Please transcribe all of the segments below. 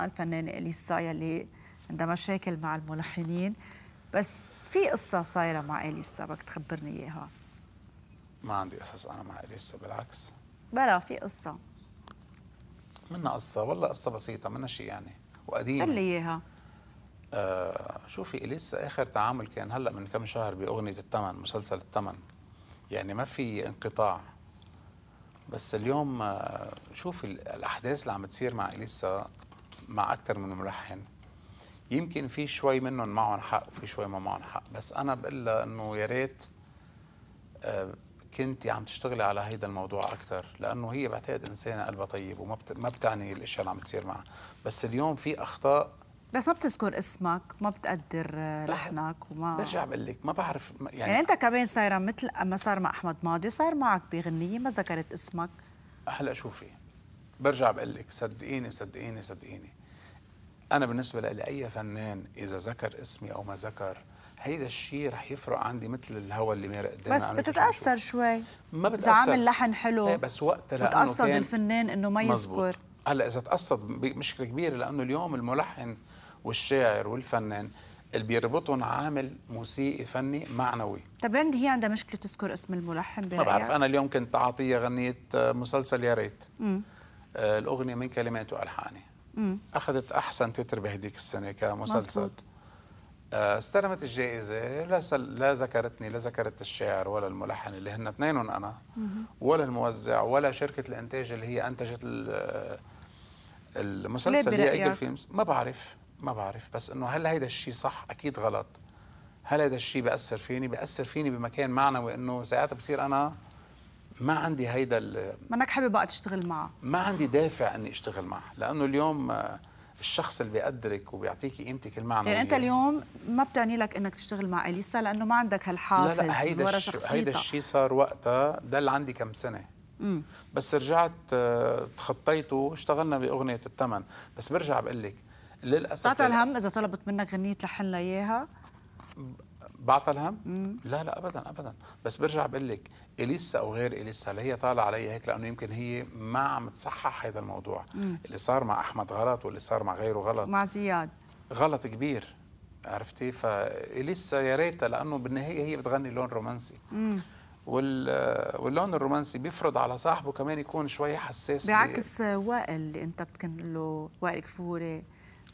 الفنانة إليسا يلي عندها مشاكل مع الملحنين بس في قصة صايرة مع إليسا بدك تخبرني إياها ما عندي قصص أنا مع إليسا بالعكس بلا في قصة منا قصة والله قصة بسيطة منا شيء يعني وقديمة قل لي إياها آه شوفي إليسا آخر تعامل كان هلأ من كم شهر بأغنية التمن مسلسل التمن يعني ما في انقطاع بس اليوم آه شوفي الأحداث اللي عم تصير مع إليسا مع اكثر من ملحن يمكن في شوي منهم معهم حق وفي شوي ما معهم حق بس انا بقول انه يا ريت آه، كنتي عم تشتغلي على هيدا الموضوع اكثر لانه هي بعتقد انسانه قلبها طيب وما بت... ما بتعني الاشياء اللي عم تصير معها بس اليوم في اخطاء بس ما بتذكر اسمك ما بتقدر آه، لحنك وما برجع بقول لك ما بعرف يعني, يعني انت كمان صايره مثل ما صار مع احمد ماضي صار معك بغنيه ما ذكرت اسمك هلا شوفي برجع بقول لك صدقيني صدقيني صدقيني انا بالنسبه لاي فنان اذا ذكر اسمي او ما ذكر هيدا الشيء رح يفرق عندي مثل الهواء اللي مارق قدامي بس بتتاثر شوي ما بتأثر اذا عامل لحن حلو ايه بس وقتها لانه بتقصد الفنان انه ما يذكر هلا اذا تقصد مشكله كبيره لانه اليوم الملحن والشاعر والفنان اللي بيربطهم عامل موسيقي فني معنوي طب عندي هي عندها مشكله تذكر اسم الملحن برايك ما بعرف انا اليوم كنت اعطيها غنيه آه، مسلسل يا ريت آه، الاغنيه من كلمات والحاني اخذت احسن تتر بهديك السنه كمسلسل آه، استلمت الجائزة لا, سل... لا ذكرتني لا ذكرت الشاعر ولا الملحن اللي هن اثنينهم أنا ولا الموزع ولا شركة الإنتاج اللي هي أنتجت المسلسل اللي هي إيجل يعني. فيلمز ما بعرف ما بعرف بس إنه هل هيدا الشيء صح أكيد غلط هل هيدا الشيء بأثر فيني بأثر فيني بمكان معنوي إنه ساعات بصير أنا ما عندي هيدا ما انك حابب بقى تشتغل معه ما عندي دافع اني اشتغل معه لانه اليوم آه، الشخص اللي بيقدرك وبيعطيك قيمتك المعنويه يعني انت اليوم ما بتعني لك انك تشتغل مع اليسا لانه ما عندك هالحافز لا لا هيدا ورا هيدا الشيء صار وقتها ضل عندي كم سنه مم. بس رجعت آه، تخطيته اشتغلنا باغنيه الثمن بس برجع بقول لك للاسف تعطى الهم اذا طلبت منك غنيه لحن لها اياها بعطى الهم؟ مم. لا لا ابدا ابدا بس برجع بقول لك اليسا او غير اليسا اللي هي طالعه علي هيك لانه يمكن هي ما عم تصحح هذا الموضوع مم. اللي صار مع احمد غلط واللي صار مع غيره غلط مع زياد غلط كبير عرفتي فاليسا يا ريتها لانه بالنهايه هي بتغني لون رومانسي وال واللون الرومانسي بيفرض على صاحبه كمان يكون شوي حساس بعكس وائل اللي انت بتكن له وائل كفوري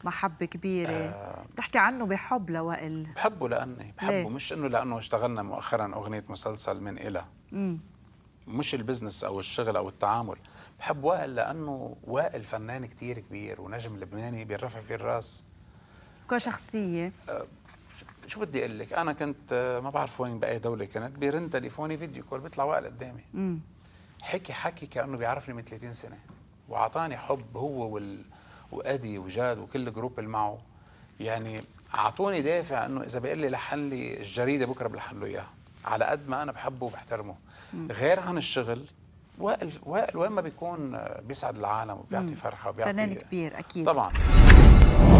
محبة كبيرة آه بتحكي عنه بحب لوائل بحبه لأني بحبه ليه؟ مش إنه لأنه اشتغلنا مؤخرا أغنية مسلسل من إلى مش البزنس أو الشغل أو التعامل بحب وائل لأنه وائل فنان كتير كبير ونجم لبناني بيرفع في الراس كشخصية آه شو بدي أقول لك أنا كنت آه، ما بعرف وين بأي دولة كنت بيرن تليفوني فيديو كول بيطلع وائل قدامي مم. حكي حكي كأنه بيعرفني من 30 سنة وأعطاني حب هو وال وادي وجاد وكل الجروب اللي معه يعني اعطوني دافع انه اذا بيقول لي لحن لي الجريده بكره بلحن له اياها على قد ما انا بحبه وبحترمه غير عن الشغل وائل وائل وين ما بيكون بيسعد العالم وبيعطي فرحه وبيعطي فنان كبير اكيد طبعا